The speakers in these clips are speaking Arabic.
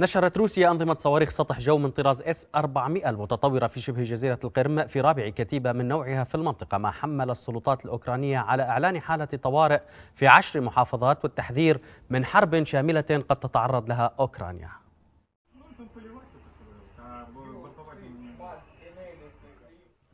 نشرت روسيا أنظمة صواريخ سطح جو من طراز اس 400 المتطورة في شبه جزيرة القرم في رابع كتيبة من نوعها في المنطقة ما حمل السلطات الأوكرانية على إعلان حالة طوارئ في عشر محافظات والتحذير من حرب شاملة قد تتعرض لها أوكرانيا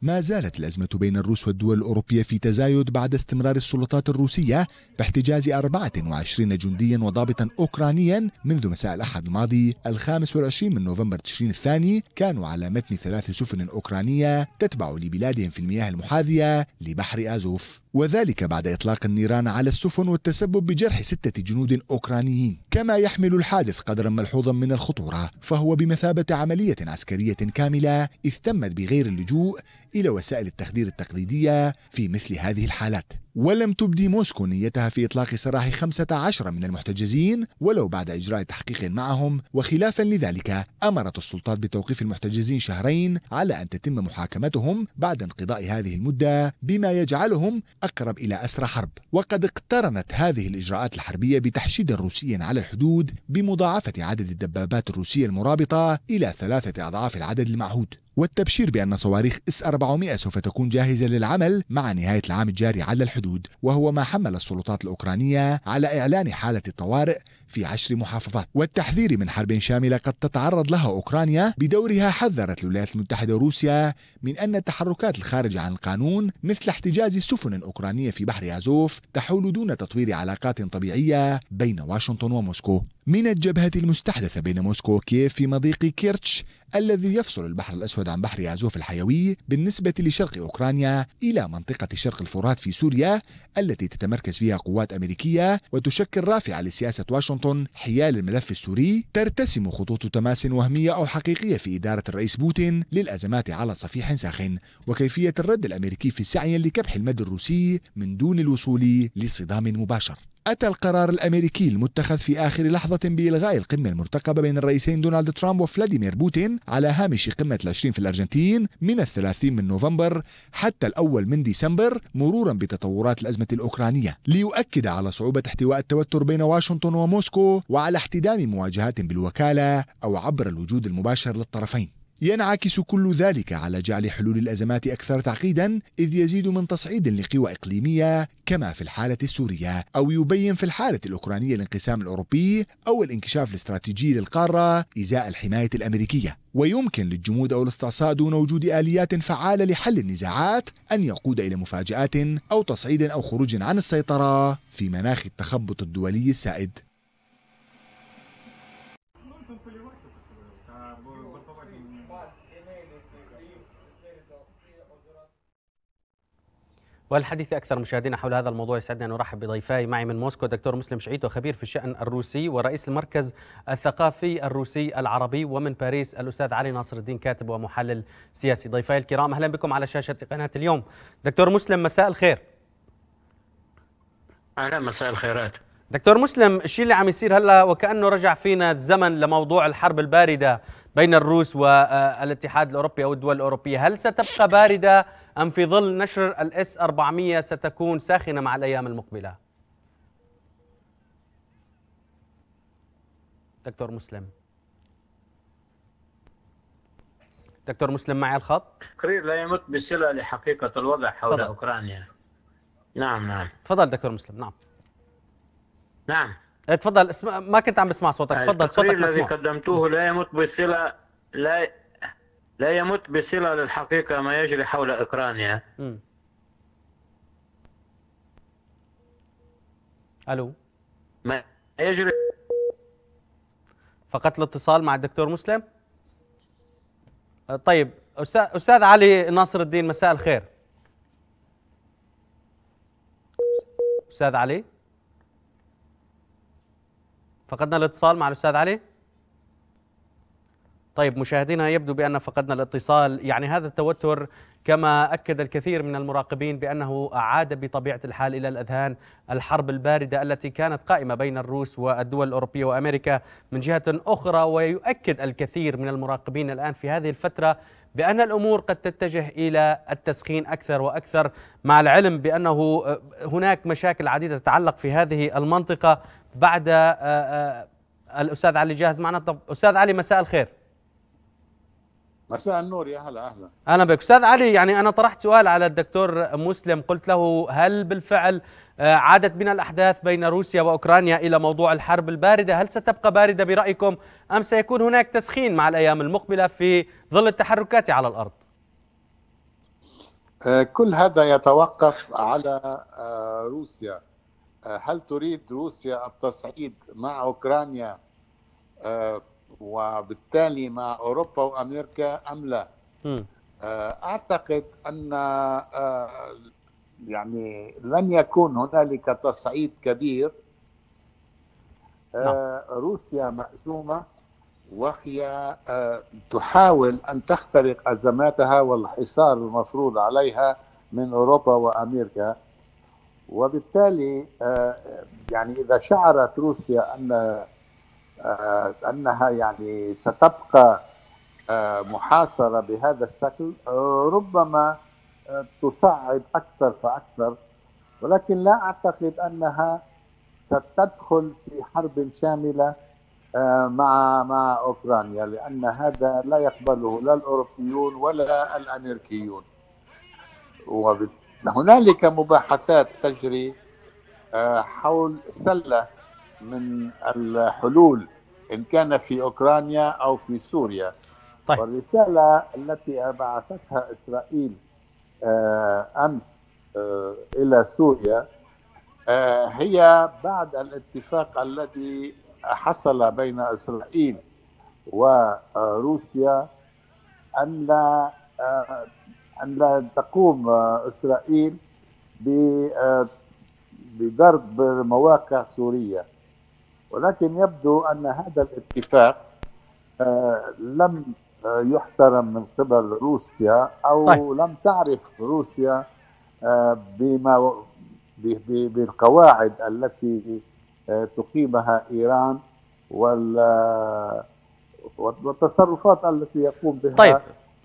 ما زالت الأزمة بين الروس والدول الأوروبية في تزايد بعد استمرار السلطات الروسية باحتجاز 24 جنديا وضابطا أوكرانيا منذ مساء الأحد الماضي الخامس والعشرين من نوفمبر تشرين الثاني كانوا على متن ثلاث سفن أوكرانية تتبع لبلادهم في المياه المحاذية لبحر آزوف وذلك بعد إطلاق النيران على السفن والتسبب بجرح ستة جنود أوكرانيين كما يحمل الحادث قدرا ملحوظا من الخطورة فهو بمثابة عملية عسكرية كاملة إذ تمت بغير اللجوء إلى وسائل التخدير التقليدية في مثل هذه الحالات ولم تبدي موسكو نيتها في إطلاق سراح 15 من المحتجزين ولو بعد إجراء تحقيق معهم وخلافا لذلك أمرت السلطات بتوقيف المحتجزين شهرين على أن تتم محاكمتهم بعد انقضاء هذه المدة بما يجعلهم أقرب إلى أسرى حرب وقد اقترنت هذه الإجراءات الحربية بتحشيد روسي على الحدود بمضاعفة عدد الدبابات الروسية المرابطة إلى ثلاثة أضعاف العدد المعهود والتبشير بأن صواريخ اس 400 سوف تكون جاهزة للعمل مع نهاية العام الجاري على الحدود وهو ما حمل السلطات الأوكرانية على إعلان حالة الطوارئ في عشر محافظات والتحذير من حرب شاملة قد تتعرض لها أوكرانيا بدورها حذرت الولايات المتحدة روسيا من أن التحركات الخارجة عن القانون مثل احتجاز سفن أوكرانية في بحر أزوف تحول دون تطوير علاقات طبيعية بين واشنطن وموسكو من الجبهة المستحدثة بين موسكو وكييف في مضيق كيرتش الذي يفصل البحر الأسود عن بحر عزوف الحيوي بالنسبة لشرق أوكرانيا إلى منطقة شرق الفرات في سوريا التي تتمركز فيها قوات أمريكية وتشكل رافعة لسياسة واشنطن حيال الملف السوري ترتسم خطوط تماس وهمية أو حقيقية في إدارة الرئيس بوتين للأزمات على صفيح ساخن وكيفية الرد الأمريكي في سعي لكبح المد الروسي من دون الوصول لصدام مباشر أتى القرار الأمريكي المتخذ في آخر لحظة بإلغاء القمة المرتقبة بين الرئيسين دونالد ترامب وفلاديمير بوتين على هامش قمة العشرين في الأرجنتين من الثلاثين من نوفمبر حتى الأول من ديسمبر مرورا بتطورات الأزمة الأوكرانية ليؤكد على صعوبة احتواء التوتر بين واشنطن وموسكو وعلى احتدام مواجهات بالوكالة أو عبر الوجود المباشر للطرفين ينعكس كل ذلك على جعل حلول الأزمات أكثر تعقيدا إذ يزيد من تصعيد لقوى إقليمية كما في الحالة السورية أو يبين في الحالة الأوكرانية الانقسام الأوروبي أو الانكشاف الاستراتيجي للقارة إزاء الحماية الأمريكية ويمكن للجمود أو الاستعصاء دون وجود آليات فعالة لحل النزاعات أن يقود إلى مفاجآت أو تصعيد أو خروج عن السيطرة في مناخ التخبط الدولي السائد والحديث أكثر مشاهدينا حول هذا الموضوع يسعدني أن أرحب بضيفاي معي من موسكو دكتور مسلم شعيتو خبير في الشأن الروسي ورئيس المركز الثقافي الروسي العربي ومن باريس الأستاذ علي ناصر الدين كاتب ومحلل سياسي ضيفاي الكرام أهلا بكم على شاشة قناة اليوم دكتور مسلم مساء الخير أهلا مساء الخيرات دكتور مسلم الشيء اللي عم يصير هلا وكأنه رجع فينا الزمن لموضوع الحرب الباردة بين الروس والاتحاد الأوروبي أو الدول الأوروبية هل ستبقى باردة أم في ظل نشر الاس 400 ستكون ساخنة مع الأيام المقبلة دكتور مسلم دكتور مسلم معي الخط تقرير لا يمت بصلة لحقيقة الوضع حول فضل. أوكرانيا نعم نعم تفضل دكتور مسلم نعم نعم إيه، تفضل اسم... ما كنت عم بسمع صوتك تفضل صوتك الذي قدمته لا يمت بصله لا لا يمت بصله للحقيقه ما يجري حول اوكرانيا الو ما يجري فقط الاتصال مع الدكتور مسلم طيب استاذ استاذ علي ناصر الدين مساء الخير استاذ علي فقدنا الاتصال مع الأستاذ علي طيب مشاهدينا يبدو بأن فقدنا الاتصال يعني هذا التوتر كما أكد الكثير من المراقبين بأنه أعاد بطبيعة الحال إلى الأذهان الحرب الباردة التي كانت قائمة بين الروس والدول الأوروبية وأمريكا من جهة أخرى ويؤكد الكثير من المراقبين الآن في هذه الفترة بأن الأمور قد تتجه إلى التسخين أكثر وأكثر مع العلم بأنه آه، هناك مشاكل عديدة تتعلق في هذه المنطقة بعد آه، آه، الأستاذ علي جاهز معنا طب أستاذ علي مساء الخير مساء النور يا هلا اهلا اهلا بك استاذ علي يعني انا طرحت سؤال على الدكتور مسلم قلت له هل بالفعل آه، عادت بنا الأحداث بين روسيا وأوكرانيا إلى موضوع الحرب الباردة هل ستبقى باردة برأيكم أم سيكون هناك تسخين مع الأيام المقبلة في ظل التحركات على الأرض آه، كل هذا يتوقف على آه، روسيا هل تريد روسيا التصعيد مع أوكرانيا وبالتالي مع أوروبا وأمريكا أم لا أعتقد أن يعني لن يكون هنالك تصعيد كبير آه، نعم. روسيا مأزومة وهي آه، تحاول أن تخترق أزماتها والحصار المفروض عليها من أوروبا وأمريكا وبالتالي آه، يعني إذا شعرت روسيا أن أنها يعني ستبقى محاصرة بهذا الشكل ربما تصعد اكثر فاكثر ولكن لا اعتقد انها ستدخل في حرب شامله آه، مع مع اوكرانيا لان هذا لا يقبله لا الاوروبيون ولا الامريكيون وهنالك مباحثات تجري آه، حول سله من الحلول ان كان في اوكرانيا او في سوريا طيب. والرساله التي بعثتها اسرائيل آه، امس آه، الى سوريا آه، هي بعد الاتفاق الذي حصل بين اسرائيل وروسيا ان لا ان لا تقوم اسرائيل بضرب مواقع سوريه ولكن يبدو ان هذا الاتفاق لم يحترم من قبل روسيا او طيب. لم تعرف روسيا آه، بما بالقواعد التي آه، تقيمها ايران وال والتصرفات التي يقوم بها طيب.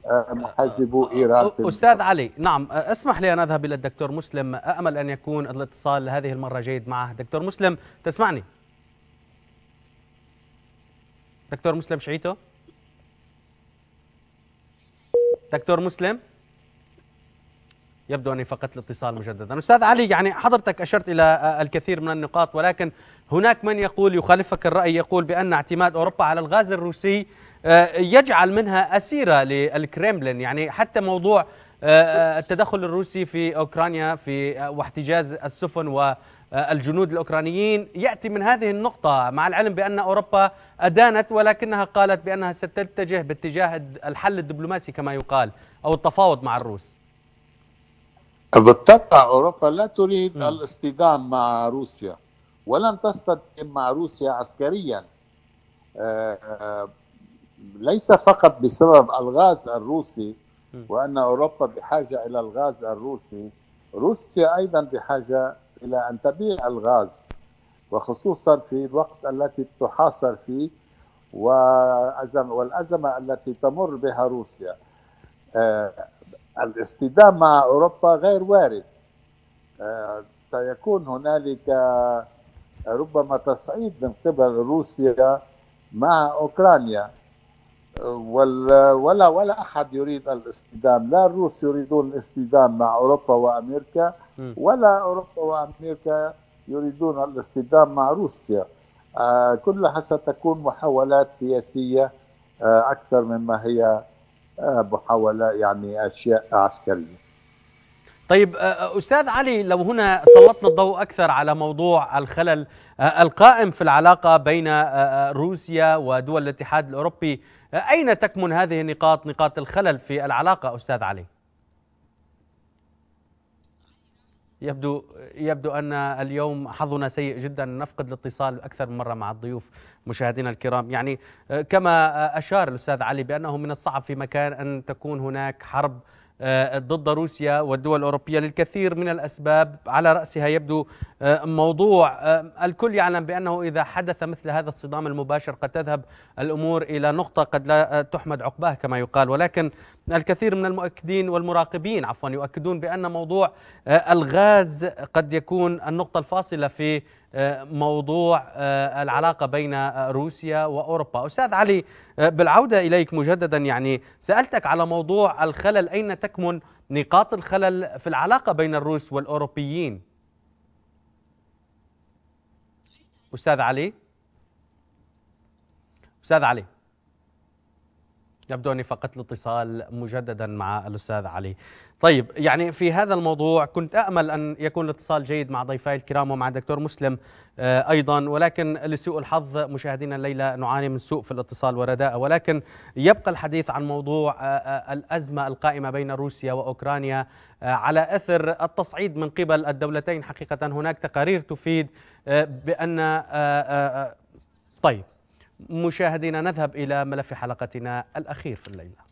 آه، حزب ايران استاذ علي نعم اسمح لي ان اذهب الى الدكتور مسلم امل ان يكون الاتصال هذه المره جيد معه دكتور مسلم تسمعني دكتور مسلم شعيته دكتور مسلم يبدو اني فقدت الاتصال مجددا استاذ علي يعني حضرتك اشرت الى الكثير من النقاط ولكن هناك من يقول يخالفك الراي يقول بان اعتماد اوروبا على الغاز الروسي آه، يجعل منها اسيره للكرملين يعني حتى موضوع آه، التدخل الروسي في اوكرانيا في آه، واحتجاز السفن و آه، الجنود الأوكرانيين يأتي من هذه النقطة مع العلم بأن أوروبا أدانت ولكنها قالت بأنها ستتجه باتجاه الحل الدبلوماسي كما يقال أو التفاوض مع الروس بالطبع أوروبا لا تريد الاصطدام مع روسيا ولن تصطدم مع روسيا عسكريا آه، آه، ليس فقط بسبب الغاز الروسي وأن أوروبا بحاجة إلى الغاز الروسي روسيا أيضا بحاجة إلى أن تبيع الغاز وخصوصا في الوقت التي تحاصر فيه والأزمة التي تمر بها روسيا آه، الاصطدام مع أوروبا غير وارد آه، سيكون هنالك ربما تصعيد من قبل روسيا مع أوكرانيا ولا ولا ولا احد يريد الاصطدام، لا الروس يريدون الاصطدام مع اوروبا وامريكا ولا اوروبا وامريكا يريدون الاصطدام مع روسيا. آه، كلها ستكون محاولات سياسيه آه، اكثر مما هي آه، محاوله يعني اشياء عسكريه. طيب استاذ علي لو هنا سلطنا الضوء اكثر على موضوع الخلل القائم في العلاقه بين روسيا ودول الاتحاد الاوروبي أين تكمن هذه النقاط نقاط الخلل في العلاقة أستاذ علي؟ يبدو يبدو ان اليوم حظنا سيء جدا نفقد الاتصال اكثر من مره مع الضيوف مشاهدينا الكرام يعني آه، كما آه، اشار الاستاذ علي بانه من الصعب في مكان ان تكون هناك حرب آه، ضد روسيا والدول الأوروبية للكثير من الأسباب على رأسها يبدو آه، موضوع آه، الكل يعلم بأنه إذا حدث مثل هذا الصدام المباشر قد تذهب الأمور إلى نقطة قد لا تحمد عقباه كما يقال ولكن الكثير من المؤكدين والمراقبين عفوا يؤكدون بأن موضوع الغاز قد يكون النقطة الفاصلة في آه، موضوع آه، العلاقه بين آه، روسيا واوروبا استاذ علي بالعوده اليك مجددا يعني سالتك على موضوع الخلل اين تكمن نقاط الخلل في العلاقه بين الروس والاوروبيين استاذ علي استاذ علي يبدو اني فقدت الاتصال مجددا مع الاستاذ علي طيب يعني في هذا الموضوع كنت امل ان يكون الاتصال جيد مع ضيفي الكرام ومع الدكتور مسلم آه، ايضا ولكن لسوء الحظ مشاهدينا الليله نعاني من سوء في الاتصال ورداءه ولكن يبقى الحديث عن موضوع آه، آه، الازمه القائمه بين روسيا واوكرانيا على اثر التصعيد من قبل الدولتين حقيقه هناك تقارير تفيد بان طيب مشاهدينا نذهب الى ملف حلقتنا الاخير في الليله